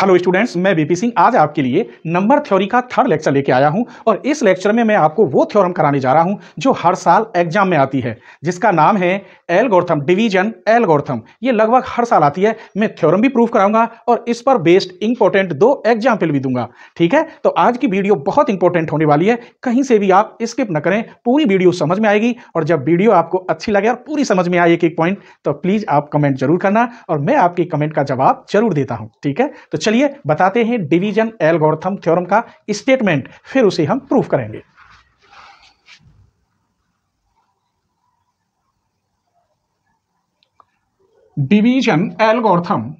hello students मैं BP Singh आज आपके लिए नंबर थ्योरी का थर्ड लेक्चर लेके आया हूं और इस लेक्चर में मैं आपको वो थ्योरम कराने जा रहा हूं जो हर साल एग्जाम में आती है जिसका नाम है एलगोर्थम डिवीजन एलगोर्थम ये लगभग हर साल आती है मैं थ्योरम भी प्रूव कराऊंगा और इस पर बेस्ड इंपॉर्टेंट दो एग्जाम्पल भी दूंगा ठीक है तो आज की वीडियो बहुत इंपॉर्टेंट होने वाली है कहीं से भी आप स्किप न करें पूरी वीडियो समझ में आएगी और जब वीडियो आपको अच्छी लगे और पूरी समझ में आए एक एक पॉइंट तो प्लीज़ आप कमेंट जरूर करना और मैं आपके कमेंट का जवाब जरूर देता हूँ ठीक है तो चलिए बताते हैं डिवीजन एल्गोरिथम थ्योरम का स्टेटमेंट फिर उसे हम प्रूफ करेंगे डिवीजन एल्गोरिथम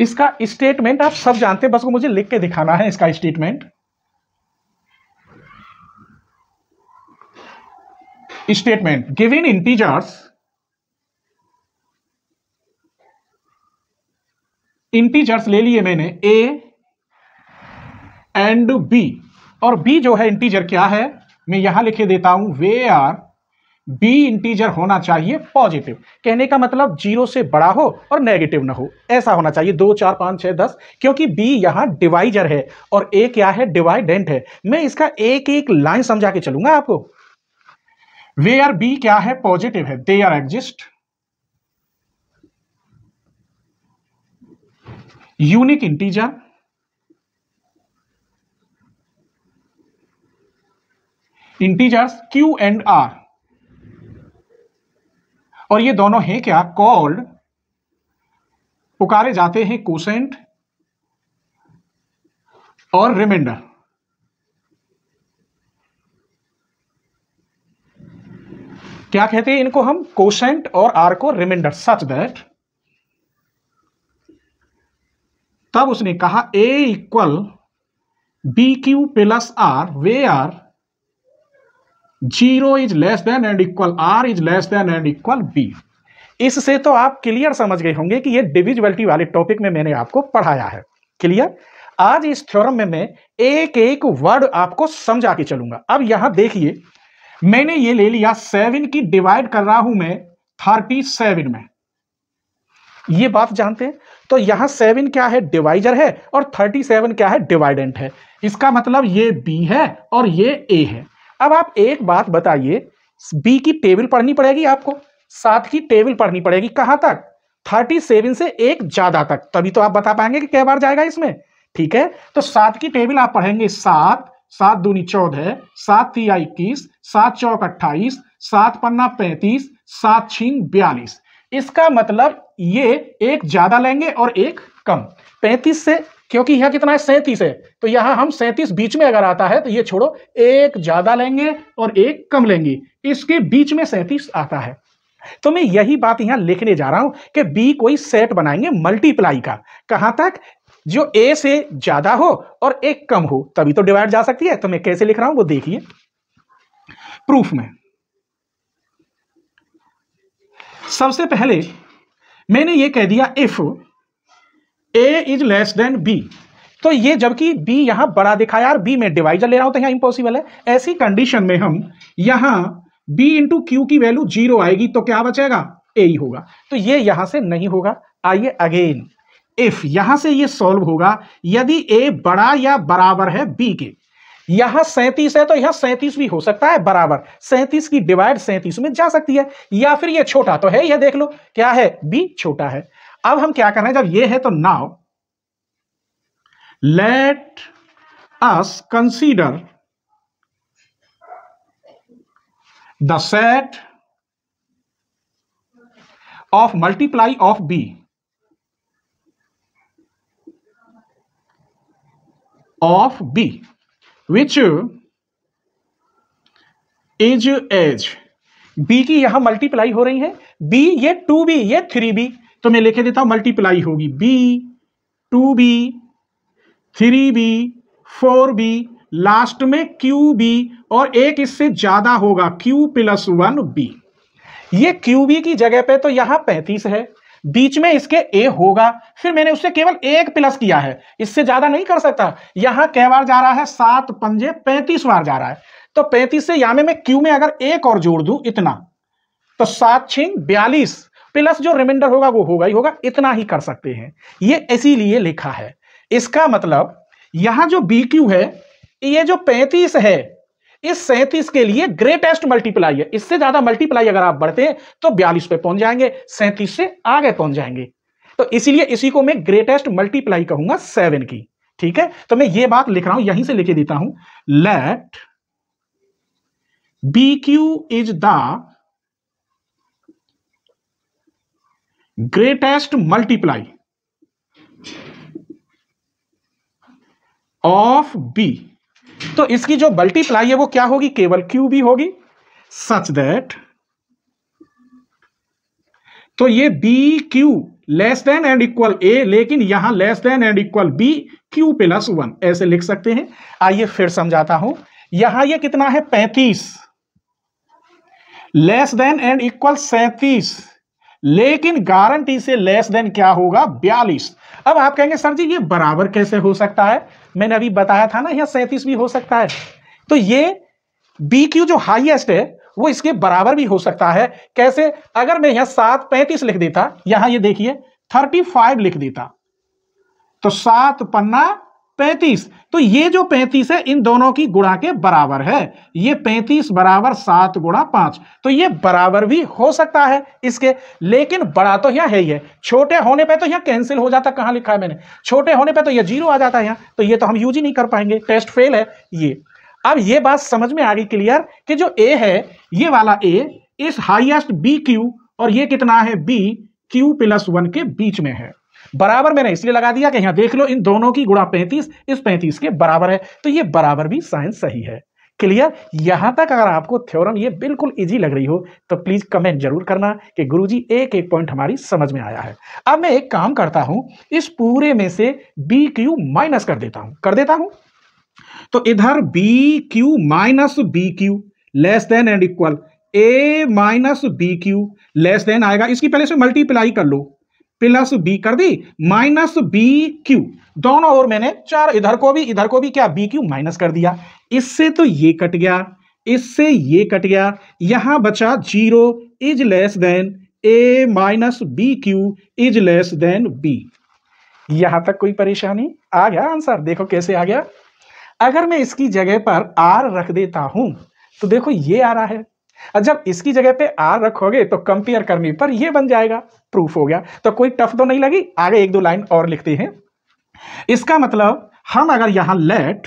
इसका स्टेटमेंट आप सब जानते हैं बस वो मुझे लिख के दिखाना है इसका statement statement given integers integers ले लिए मैंने ए एंड बी और बी जो है इंटीजर क्या है मैं यहां लिखे देता हूं वे आर बी इंटीजर होना चाहिए पॉजिटिव कहने का मतलब जीरो से बड़ा हो और नेगेटिव ना हो ऐसा होना चाहिए दो चार पांच छह दस क्योंकि बी यहां डिवाइजर है और ए क्या है डिवाइडेंट है मैं इसका एक एक लाइन समझा के चलूंगा आपको वे आर बी क्या है पॉजिटिव है there are exist unique integer integers Q and R और ये दोनों हैं क्या कॉल्ड पुकारे जाते हैं कोसेंट और रिमाइंडर क्या कहते हैं इनको हम कोसेंट और आर को रिमाइंडर सच दैट तब उसने कहा A equal B Q plus R where R zero is less than and equal R is less than and equal B इससे तो आप क्लियर समझ गए होंगे कि ये डिविजिबिलिटी वाले टॉपिक में मैंने आपको पढ़ाया है क्लियर आज इस थ्योरम में मैं एक एक वर्ड आपको समझा के चलूंगा अब यहां देखिए मैंने ये ले लिया सेवन की डिवाइड कर रहा हूं मैं थर्टी सेवन में ये बात जानते हैं तो यहाँ सेवन क्या है डिवाइजर है और थर्टी सेवन क्या है डिवाइडेंट है इसका मतलब ये बी है और ये ए है अब आप एक बात बताइए बी की टेबल पढ़नी पड़ेगी आपको सात की टेबल पढ़नी पड़ेगी कहाँ तक थर्टी सेवन से एक ज़्यादा तक तभी तो आप बता पाएंगे कि क्या बार जाएगा इसमें ठीक है तो सात की टेबल आप पढ़ेंगे सात सात दूनी चौदह सात तीया इक्कीस सात चौक अट्ठाईस सात पन्ना पैंतीस सात छीन बयालीस इसका मतलब ये एक ज्यादा लेंगे और एक कम 35 से क्योंकि यह कितना है सैंतीस है तो यहां हम सैंतीस बीच में अगर आता है तो ये छोड़ो एक ज्यादा लेंगे और एक कम लेंगे इसके बीच में सैंतीस आता है तो मैं यही बात यहां लिखने जा रहा हूं कि बी कोई सेट बनाएंगे मल्टीप्लाई का कहां तक जो ए से ज्यादा हो और एक कम हो तभी तो डिवाइड जा सकती है तो मैं कैसे लिख रहा हूं वो देखिए प्रूफ में सबसे पहले मैंने ये कह दिया if A is less than B तो ये जबकि बी यहां बड़ा दिखा यार बी में डिवाइजर ले रहा हूं तो यहां इंपॉसिबल है ऐसी कंडीशन में हम यहां बी इंटू क्यू की वैल्यू जीरो आएगी तो क्या बचेगा ए ही होगा तो ये यहां से नहीं होगा आइए अगेन इफ यहां से ये सॉल्व होगा यदि ए बड़ा या बराबर है बी के यहां सैंतीस है तो यहां सैंतीस भी हो सकता है बराबर सैंतीस की डिवाइड सैंतीस में जा सकती है या फिर यह छोटा तो है यह देख लो क्या है बी छोटा है अब हम क्या करें जब ये है तो now let us consider the set of multiply of B of B which is as B की यहां मल्टीप्लाई हो रही है बी ये टू बी ये थ्री बी तो मैं लेके देता हूं मल्टीप्लाई होगी B two B three B four B last में क्यू बी और एक इससे ज्यादा होगा क्यू प्लस वन बी ये क्यू बी की जगह पे तो यहां पैंतीस है बीच में इसके ए होगा फिर मैंने उससे केवल एक प्लस किया है इससे ज्यादा नहीं कर सकता यहां कै बार जा रहा है सात पंजे पैंतीस बार जा रहा है तो पैंतीस से या में मैं क्यू में अगर एक और जोड़ दू इतना तो सात छिंग बयालीस प्लस जो रिमाइंडर होगा वो होगा ही होगा इतना ही कर सकते हैं ये इसीलिए लिखा है इसका मतलब यहां जो बी क्यू है ये जो पैंतीस है इस सैंतीस के लिए ग्रेटेस्ट मल्टीप्लाई है इससे ज्यादा मल्टीप्लाई अगर आप बढ़ते हैं तो बयालीस पे पहुंच जाएंगे सैंतीस से आगे पहुंच जाएंगे तो इसीलिए इसी को मैं ग्रेटेस्ट मल्टीप्लाई कहूंगा सेवन की ठीक है तो मैं ये बात लिख रहा हूं यहीं से लिखे देता हूं let B Q is the greatest multiply of B तो इसकी जो मल्टीप्लाई है वो क्या होगी केवल क्यू भी होगी सच दैट तो ये B Q less than and equal A लेकिन यहां less than and equal B Q plus one ऐसे लिख सकते हैं आइए फिर समझाता हूं यहां ये कितना है पैंतीस लेस देन एंड इक्वल सैंतीस लेकिन गारंटी से लेस देन क्या होगा बयालीस अब आप कहेंगे सर जी ये बराबर कैसे हो सकता है मैंने अभी बताया था ना यहाँ सैंतीस भी हो सकता है तो ये बी क्यू जो हाइएस्ट है वो इसके बराबर भी हो सकता है कैसे अगर मैं यहाँ सात पैंतीस लिख देता यहां ये देखिए थर्टी फाइव लिख देता तो सात पन्ना पैंतीस तो ये जो पैंतीस है इन दोनों की गुणा के बराबर है ये पैंतीस बराबर सात गुणा पांच तो ये बराबर भी हो सकता है इसके लेकिन बड़ा तो यहां है ही है छोटे होने पे तो यहां कैंसिल हो जाता कहां लिखा है मैंने छोटे होने पे तो ये जीरो आ जाता है यहां तो ये तो हम यूज ही नहीं कर पाएंगे टेस्ट फेल है ये अब ये बात समझ में आ गई क्लियर कि जो ए है ये वाला ए इस हाइएस्ट बी क्यू और ये कितना है बी क्यू प्लस वन के बीच में है बराबर मैंने इसलिए लगा दिया कि यहां देख लो इन दोनों की गुणा पैंतीस इस पैंतीस के बराबर है तो ये बराबर भी साइंस सही है क्लियर यहां तक अगर आपको थ्योरम ये बिल्कुल इजी लग रही हो तो प्लीज कमेंट जरूर करना कि गुरुजी एक एक पॉइंट हमारी समझ में आया है अब मैं एक काम करता हूं इस पूरे में से बी क्यू माइनस कर देता हूं कर देता हूं तो इधर B Q minus B Q less than and equal A minus B Q less than आएगा इसकी पहले से मल्टीप्लाई कर लो प्लस बी कर दी माइनस बी क्यू दोनों और मैंने चार इधर को भी इधर को भी क्या बी क्यू माइनस कर दिया इससे तो ये कट गया इससे ये कट गया यहां बचा zero is less than A minus B Q is less than B यहां तक कोई परेशानी आ गया आंसर देखो कैसे आ गया अगर मैं इसकी जगह पर आर रख देता हूं तो देखो ये आ रहा है और जब इसकी जगह पे आर रखोगे तो कंपेयर करने पर यह बन जाएगा प्रूफ हो गया तो कोई टफ तो नहीं लगी आगे एक दो लाइन और लिखते हैं इसका मतलब हम अगर यहां लेट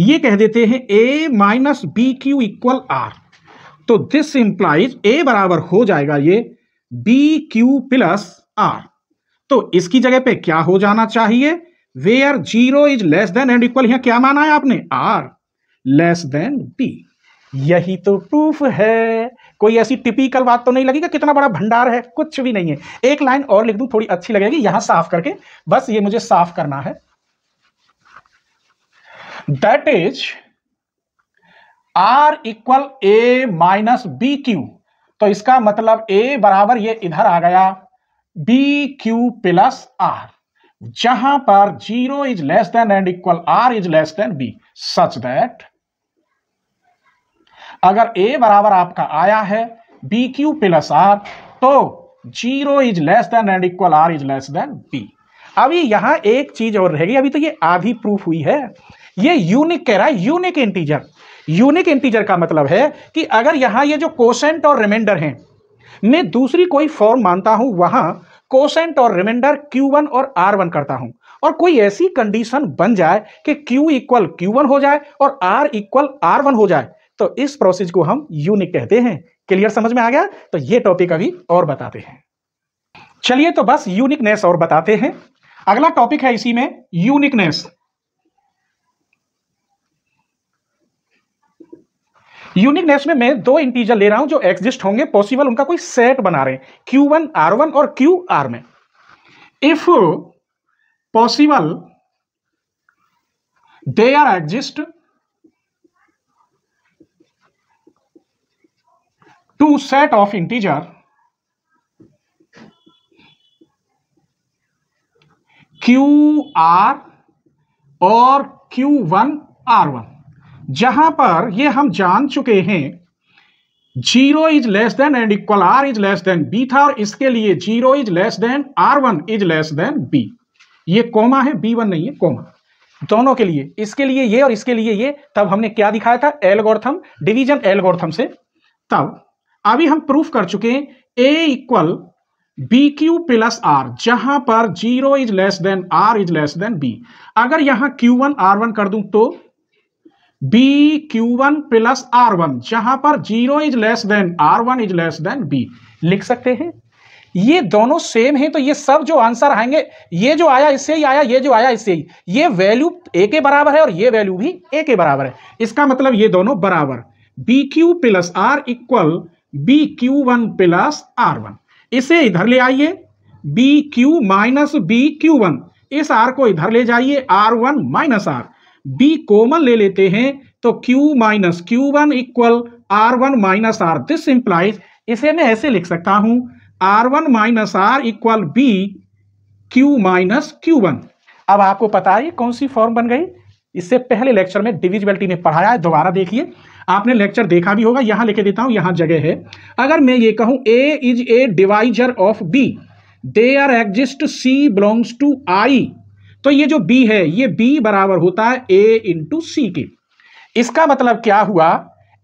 ये कह देते हैं A minus B Q equal R तो दिस इंप्लाइज ए बराबर हो जाएगा ये बी क्यू प्लस आर तो इसकी जगह पे क्या हो जाना चाहिए where zero is less than and equal यहां क्या माना है आपने आर लेस देन बी यही तो प्रूफ है कोई ऐसी टिपिकल बात तो नहीं लगेगा कितना बड़ा भंडार है कुछ भी नहीं है एक लाइन और लिख दूं थोड़ी अच्छी लगेगी यहां साफ करके बस ये मुझे साफ करना है that is R equal A minus B Q तो इसका मतलब ए बराबर ये इधर आ गया बी क्यू प्लस आर जहां पर zero is less than and equal R is less than B such that अगर ए बराबर आपका आया है बी क्यू प्लस आर तो zero is less than and equal R is less than B अभी यहां एक चीज और रहेगी अभी तो ये आधी प्रूफ हुई है ये यूनिक कह रहा है यूनिक इंटीजर यूनिक इंटीजर का मतलब है कि अगर यहां ये जो कोसेंट और रिमाइंडर हैं मैं दूसरी कोई फॉर्म मानता हूं वहां कोसेंट और रिमाइंडर Q1 और R1 करता हूं और कोई ऐसी कंडीशन बन जाए कि Q इक्वल Q1 हो जाए और R इक्वल R1 हो जाए तो इस प्रोसेस को हम यूनिक कहते हैं क्लियर समझ में आ गया तो ये टॉपिक अभी और बताते हैं चलिए तो बस यूनिकनेस और बताते हैं अगला टॉपिक है इसी में यूनिकनेस यूनिकनेस में मैं दो इंटीजर ले रहा हूं जो एग्जिस्ट होंगे पॉसिबल उनका कोई सेट बना रहे क्यू वन आर वन और क्यू आर में if possible there are exist to set of integer q r और q1 r1 जहां पर ये हम जान चुके हैं zero is less than and equal R is less than B था और इसके लिए zero is less than R one is less than B ये कोमा है बी वन नहीं है कोमा दोनों के लिए इसके लिए ये और इसके लिए ये तब हमने क्या दिखाया था एलगोर्थम डिवीजन एलगोर्थम से तब अभी हम प्रूफ कर चुके हैं A equal B Q plus R जहां पर zero is less than R is less than B अगर यहां क्यू वन आर वन कर दूं तो B Q one plus R one जहां पर zero is less than R one is less than B लिख सकते हैं ये दोनों सेम हैं तो ये सब जो आंसर आएंगे ये जो आया इससे ही आया ये जो आया इससे ही ये वैल्यू ए के बराबर है और ये वैल्यू भी ए के बराबर है इसका मतलब ये दोनों बराबर B Q plus R equal B Q one plus R one इसे इधर ले आइए B Q minus B Q one इस आर को इधर ले जाइए R one minus R B common ले लेते हैं तो Q minus Q one equal R one minus R this implies इसे मैं ऐसे लिख सकता हूं R one minus R equal B Q minus Q one अब आपको पता है कौन सी फॉर्म बन गई इससे पहले लेक्चर में डिविजिबिलिटी ने पढ़ाया है दोबारा देखिए आपने लेक्चर देखा भी होगा यहां लिखे देता हूँ यहाँ जगह है अगर मैं ये कहूँ A is a divisor of B there are exist C belongs to I तो ये जो बी है ये बी बराबर होता है ए इंटू सी के इसका मतलब क्या हुआ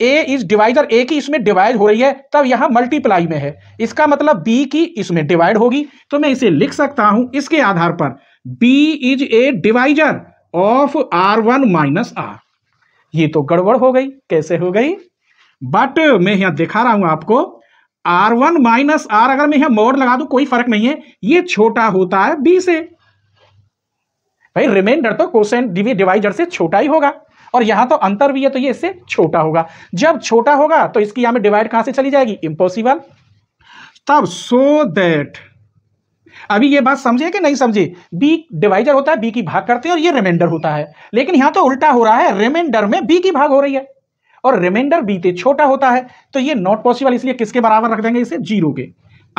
ए इज डिवाइजर ए की इसमें डिवाइड हो रही है तब यहां मल्टीप्लाई में है इसका मतलब बी की इसमें डिवाइड होगी तो मैं इसे लिख सकता हूं इसके आधार पर B is a divisor of R one minus R ये तो गड़बड़ हो गई कैसे हो गई बट मैं यहां दिखा रहा हूं आपको आर वन माइनस आर अगर मैं यहां मोड लगा दू कोई फर्क नहीं है ये छोटा होता है बी से भाई रिमाइंडर तो कोसेन डिवाइजर से छोटा ही होगा और यहां तो अंतर भी है तो ये इससे छोटा होगा जब छोटा होगा तो इसकी यहां में डिवाइड कहां से चली जाएगी इम्पॉसिबल तब सो दैट अभी ये बात समझे कि नहीं समझे बी डिवाइजर होता है बी की भाग करते हैं और ये रिमाइंडर होता है लेकिन यहां तो उल्टा हो रहा है रिमाइंडर में बी की भाग हो रही है और रिमाइंडर बी से छोटा होता है तो ये नॉट पॉसिबल इसलिए किसके बराबर रख देंगे इसे जीरो के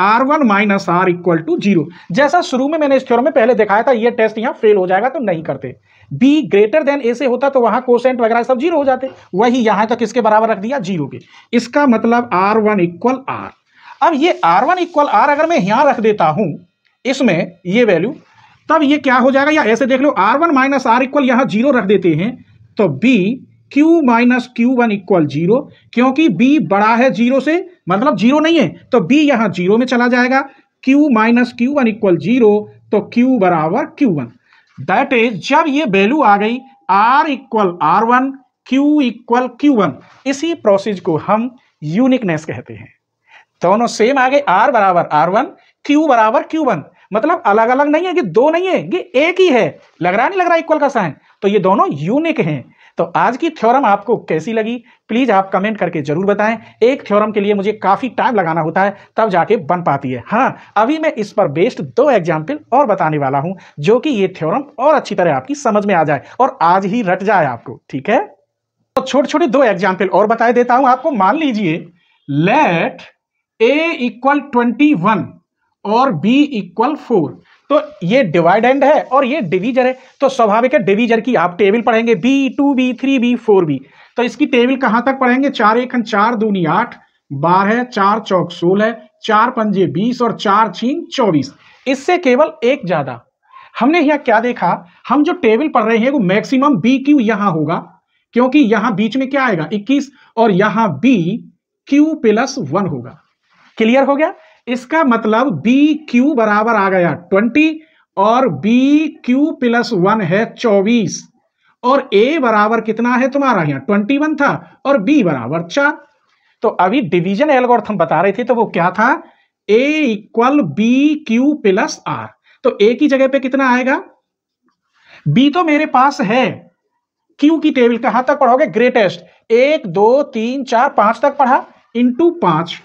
R one minus R equal to zero जैसा शुरू में मैंने इस थ्योरम में पहले दिखाया था ये टेस्ट यहां फेल हो जाएगा तो नहीं करते बी ग्रेटर देन ए से होता तो वहां कोसेंट वगैरह सब जीरो हो जाते वही यहां तक तो किसके बराबर रख दिया जीरो के इसका मतलब आर वन इक्वल आर अब ये आर वन इक्वल आर अगर मैं यहां रख देता हूं इसमें ये वैल्यू तब ये क्या हो जाएगा या ऐसे देख लो R one minus R equal यहाँ जीरो रख देते हैं तो B Q minus Q one equal zero क्योंकि बी बड़ा है जीरो से मतलब जीरो नहीं है तो बी यहाँ जीरो में चला जाएगा Q minus Q one equal zero तो क्यू बराबर क्यू वन दैट इज जब ये वैल्यू आ गई R equal R one Q equal Q one इसी प्रोसेस को हम यूनिकनेस कहते हैं दोनों सेम आ गए आर बराबर आर वन क्यू बराबर क्यू वन मतलब अलग अलग नहीं है ये दो नहीं है ये एक ही है लग रहा नहीं लग रहा इक्वल का साइन तो ये दोनों यूनिक हैं तो आज की थ्योरम आपको कैसी लगी प्लीज़ आप कमेंट करके जरूर बताएं एक थ्योरम के लिए मुझे काफ़ी टाइम लगाना होता है तब जाके बन पाती है हाँ अभी मैं इस पर बेस्ड दो एग्जाम्पल और बताने वाला हूं जो कि ये थ्योरम और अच्छी तरह आपकी समझ में आ जाए और आज ही रट जाए आपको ठीक है तो छोटे छोटे दो एग्जाम्पल और बताए देता हूं आपको मान लीजिए let A equal twenty one और बी इक्वल फोर तो ये एंड है और ये डिवीजर है तो स्वाभाविक है डिवीजर की आप टेबल पढ़ेंगे B two B three B four B तो इसकी टेबल कहां तक पढ़ेंगे चार एक चार दूनी आठ बारह चार चौक सोलह चार पंजे बीस और चार छीन चौबीस इससे केवल एक ज्यादा हमने यहां क्या देखा हम जो टेबल पढ़ रहे हैं वो मैक्सिमम बी क्यू यहां होगा क्योंकि यहां बीच में क्या आएगा 21 और यहां बी क्यू प्लस वन होगा क्लियर हो गया इसका मतलब बी क्यू बराबर आ गया ट्वेंटी और बी क्यू प्लस वन है चौबीस और ए बराबर कितना है तुम्हारा यहां ट्वेंटी वन था और बी बराबर चार तो अभी डिवीजन एल्गोरिथम बता रहे थे तो वो क्या था A equal B Q plus R तो ए की जगह पे कितना आएगा बी तो मेरे पास है क्यू की टेबल कहां तक पढ़ोगे ग्रेटेस्ट एक दो तीन चार पांच तक पढ़ा इंटू पांच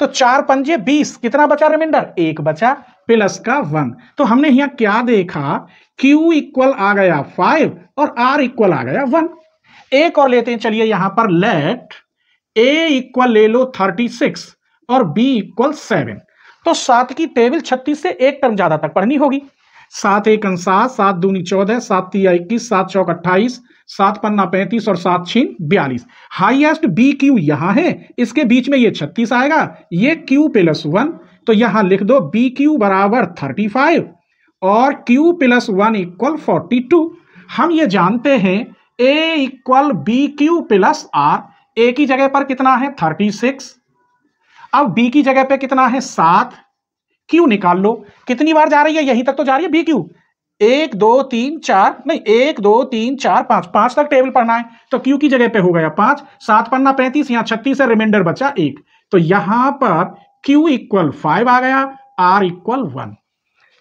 तो चार पंजे बीस कितना बचा रिमाइंडर एक बचा प्लस का वन तो हमने यहां क्या देखा Q इक्वल आ गया फाइव और R इक्वल आ गया वन एक और लेते हैं चलिए यहां पर लेट A इक्वल ले लो थर्टी सिक्स और B इक्वल सेवन तो सात की टेबल छत्तीस से एक टर्म ज्यादा तक पढ़नी होगी सात एक सात सात दूनी चौदह सात तीया इक्कीस सात चौक अट्ठाईस सात पन्ना पैंतीस और सात छीन बयालीस हाइएस्ट बी क्यू यहां है इसके बीच में ये छत्तीस आएगा ये क्यू प्लस वन तो यहां लिख दो बी क्यू बराबर थर्टी फाइव और Q plus one equal forty two हम ये जानते हैं A equal B Q plus R A की जगह पर कितना है थर्टी सिक्स अब बी की जगह पर कितना है सात क्यू निकाल लो कितनी बार जा रही है यहीं तक तो जा रही है बी क्यू एक दो तीन चार नहीं एक दो तीन चार पांच पांच तक टेबल पढ़ना है तो क्यू की जगह पे हो गया पांच सात पन्ना पैंतीस यहां छत्तीस है रिमाइंडर बचा एक तो यहां पर क्यू इक्वल फाइव आ गया आर इक्वल वन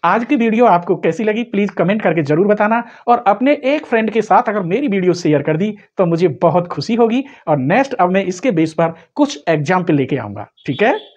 आज की वीडियो आपको कैसी लगी प्लीज कमेंट करके जरूर बताना और अपने एक फ्रेंड के साथ अगर मेरी वीडियो शेयर कर दी तो मुझे बहुत खुशी होगी और नेक्स्ट अब मैं इसके बेस पर कुछ एग्जाम्पल लेके आऊंगा ठीक है